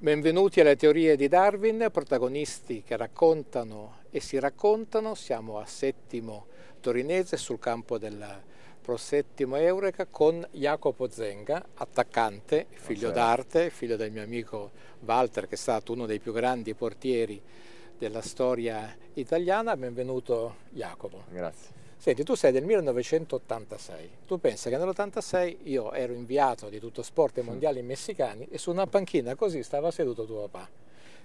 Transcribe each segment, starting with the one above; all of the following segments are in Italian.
Benvenuti alle teorie di Darwin, protagonisti che raccontano e si raccontano. Siamo a Settimo Torinese sul campo del Prosettimo Eureka con Jacopo Zenga, attaccante, figlio d'arte, figlio del mio amico Walter che è stato uno dei più grandi portieri della storia italiana. Benvenuto Jacopo. Grazie. Senti, tu sei del 1986, tu pensi che nell'86 io ero inviato di tutto sport ai mondiali messicani e su una panchina così stava seduto tuo papà,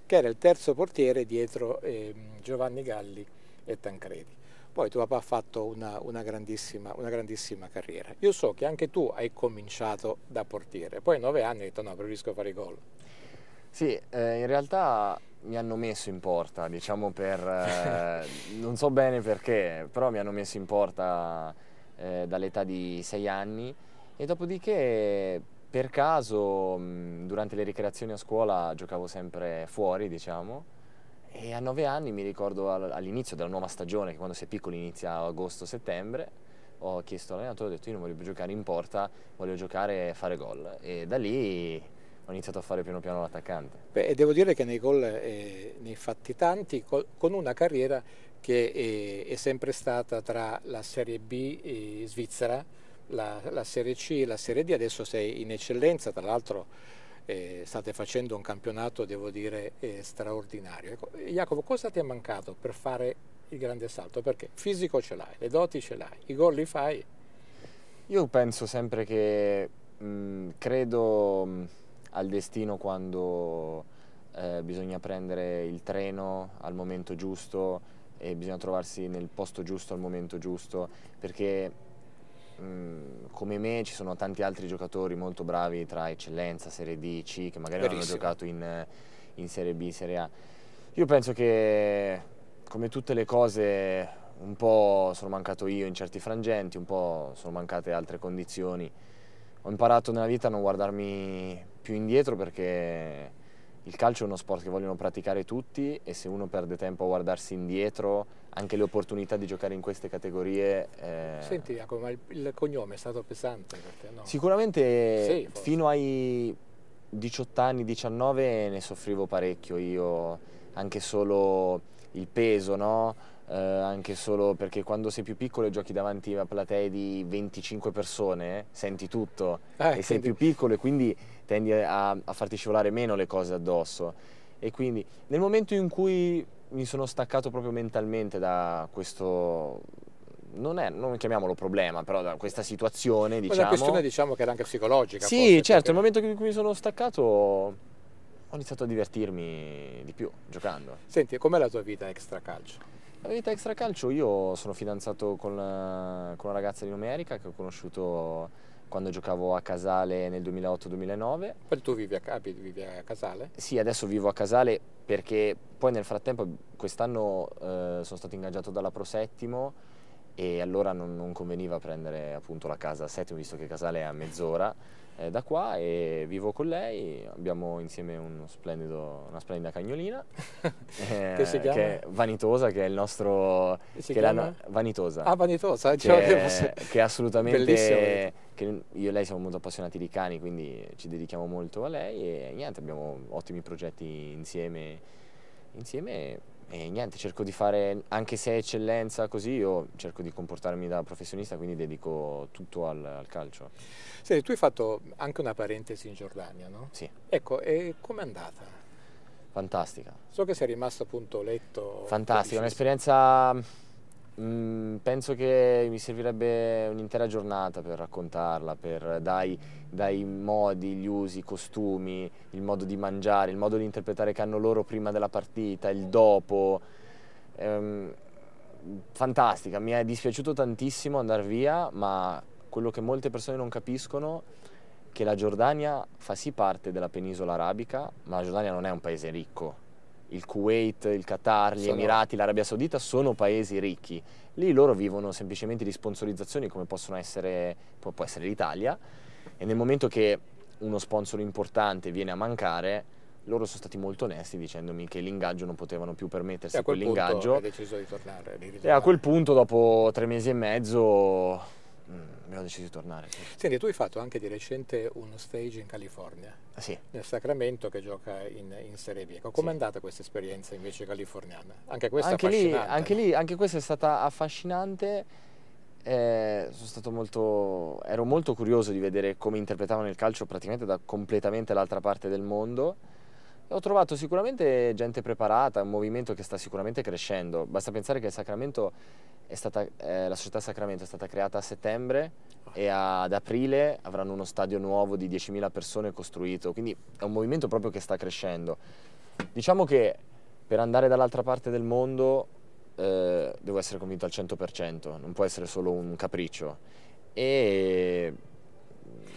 che era il terzo portiere dietro eh, Giovanni Galli e Tancredi. Poi tuo papà ha fatto una, una, grandissima, una, grandissima, carriera. Io so che anche tu hai cominciato da portiere, poi a nove anni hai detto no, preferisco fare i gol. Sì, eh, in realtà mi hanno messo in porta, diciamo per... Eh, non so bene perché, però mi hanno messo in porta eh, dall'età di sei anni e dopodiché per caso mm, durante le ricreazioni a scuola giocavo sempre fuori, diciamo, e a nove anni mi ricordo all'inizio della nuova stagione, che quando sei piccolo inizia agosto-settembre, ho chiesto all'allenatore, ho detto io non voglio più giocare in porta, voglio giocare e fare gol. E da lì ho iniziato a fare piano piano l'attaccante. e devo dire che nei gol eh, ne hai fatti tanti, col, con una carriera che è, eh, è, sempre stata tra la Serie B eh, svizzera, la, la, Serie C e la Serie D, adesso sei in eccellenza, tra l'altro eh, state facendo un campionato, devo dire, eh, straordinario. Ecco, Jacopo, cosa ti è mancato per fare il grande salto? Perché fisico ce l'hai, le doti ce l'hai, i gol li fai. Io penso sempre che mh, mm, credo mm, al destino quando eh, bisogna prendere il treno al momento giusto e bisogna trovarsi nel posto giusto al momento giusto perché mm, come me ci sono tanti altri giocatori molto bravi tra eccellenza, serie D, C che magari Verissimo. non hanno giocato in, eh, in serie B, serie A. Io penso che come tutte le cose un po' sono mancato io in certi frangenti, un po' sono mancate altre condizioni ho imparato nella vita a non guardarmi più indietro perché il calcio è uno sport che vogliono praticare tutti e se uno perde tempo a guardarsi indietro, anche le opportunità di giocare in queste categorie... Eh... Senti Jacopo, ma il, il, cognome è stato pesante per te? No? Sicuramente sì, fino ai 18 anni, 19 ne soffrivo parecchio io anche solo il peso, no? eh, anche solo perché quando sei più piccolo e giochi davanti a platee di 25 persone, senti tutto ah, e quindi... sei più piccolo e quindi tendi a, a farti scivolare meno le cose addosso. E quindi nel momento in cui mi sono staccato proprio mentalmente da questo non, è, non chiamiamolo problema, però da questa situazione, diciamo... Una questione diciamo. diciamo che era anche psicologica. Sì, forse, certo, perché... il momento in cui mi sono staccato ho iniziato a divertirmi di più giocando. Senti, com'è la tua vita extra calcio? La vita extra calcio, io sono fidanzato con, una, eh, con una ragazza di Numerica che ho conosciuto quando giocavo a Casale nel 2008-2009. Poi tu vivi a, vivi a, Casale? Sì, adesso vivo a Casale perché poi nel frattempo quest'anno eh, sono stato ingaggiato dalla Pro Settimo e allora non, non conveniva prendere appunto la casa a Settimo visto che Casale è a mezz'ora eh, da qua e vivo con lei, abbiamo insieme uno splendido, una splendida cagnolina eh, che si chiama? Che Vanitosa, che è il nostro... Che la, vanitosa. Ah, Vanitosa, cioè, che, posso... che è assolutamente... Che io e lei siamo molto appassionati di cani, quindi ci dedichiamo molto a lei e niente, abbiamo ottimi progetti insieme, insieme e niente, cerco di fare, anche se è eccellenza così, io cerco di comportarmi da professionista, quindi dedico tutto al, al calcio. Senti, tu hai fatto anche una parentesi in Giordania, no? Sì. Ecco, e com'è andata? Fantastica. So che sei rimasto appunto letto. Fantastica, un'esperienza Mm, penso che mi servirebbe un'intera giornata per raccontarla, per dai, dai, modi, gli usi, i costumi, il modo di mangiare, il modo di interpretare che hanno loro prima della partita, il dopo. Um, fantastica, mi è dispiaciuto tantissimo andar via, ma quello che molte persone non capiscono è che la Giordania fa sì parte della penisola arabica, ma la Giordania non è un paese ricco, il Kuwait, il Qatar, gli sono... Emirati, l'Arabia Saudita sono paesi ricchi. Lì loro vivono semplicemente di sponsorizzazioni come possono essere, può essere l'Italia e nel momento che uno sponsor importante viene a mancare, loro sono stati molto onesti dicendomi che l'ingaggio non potevano più permettersi e quell'ingaggio. Punto hai deciso di tornare, di E a quel punto, dopo tre mesi e mezzo, Mm, abbiamo deciso di tornare. Senti, tu hai fatto anche di recente uno stage in California, ah, sì. nel Sacramento che gioca in, in Serie B. Ecco, com'è sì. andata questa esperienza invece californiana? Anche questa anche lì, anche lì, anche questa è stata affascinante. Eh, molto, ero molto curioso di vedere come interpretavano il calcio praticamente da completamente l'altra parte del mondo ho trovato sicuramente gente preparata, un movimento che sta sicuramente crescendo. Basta pensare che stata, eh, la società Sacramento è stata creata a settembre e ad aprile avranno uno stadio nuovo di 10.000 persone costruito, quindi è un movimento proprio che sta crescendo. Diciamo che per andare dall'altra parte del mondo eh, devo essere convinto al 100%, non può essere solo un capriccio. E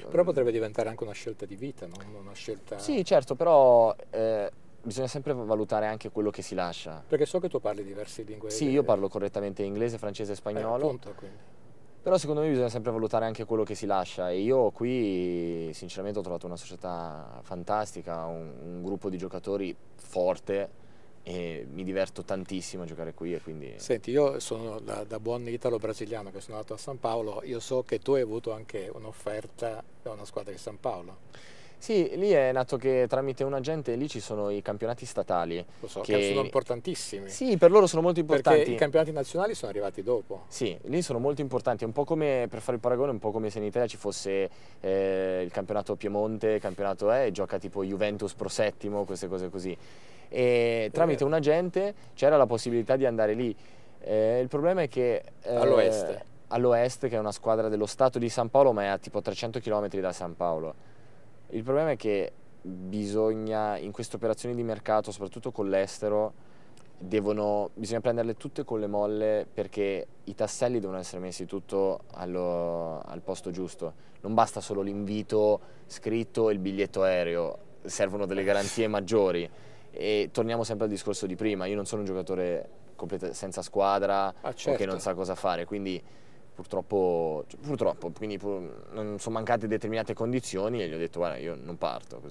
però potrebbe diventare anche una scelta di vita, no? una scelta... Sì, certo, però eh, bisogna sempre valutare anche quello che si lascia. Perché so che tu parli diverse lingue. Sì, io parlo correttamente inglese, francese e eh, spagnolo. Eh, appunto, quindi. Però secondo me bisogna sempre valutare anche quello che si lascia e io qui sinceramente ho trovato una società fantastica, un, un gruppo di giocatori forte e mi diverto tantissimo a giocare qui. quindi... Senti, io sono da, da, buon italo-brasiliano che sono nato a San Paolo, io so che tu hai avuto anche un'offerta da una squadra di San Paolo. Sì, lì è nato che tramite un agente lì ci sono i campionati statali. Lo so, che... che sono importantissimi. Sì, per loro sono molto importanti. Perché i campionati nazionali sono arrivati dopo. Sì, lì sono molto importanti, un po' come, per fare il paragone, un po' come se in Italia ci fosse eh, il campionato Piemonte, il campionato E, eh, gioca tipo Juventus Pro Settimo, queste cose così. E tramite un agente c'era la possibilità di andare lì. Eh, il problema è che... all'Ovest. Eh, All'Ovest, che è una squadra dello Stato di San Paolo, ma è a tipo 300 km da San Paolo il problema è che bisogna, in queste operazioni di mercato, soprattutto con l'estero, devono, bisogna prenderle tutte con le molle perché i tasselli devono essere messi tutto allo, al posto giusto. Non basta solo l'invito scritto e il biglietto aereo, servono delle garanzie maggiori. E torniamo sempre al discorso di prima, io non sono un giocatore senza squadra ah, certo. o che non certo. sa cosa fare, quindi purtroppo, cioè, purtroppo quindi pur, non sono mancate determinate condizioni e gli ho detto guarda io non parto.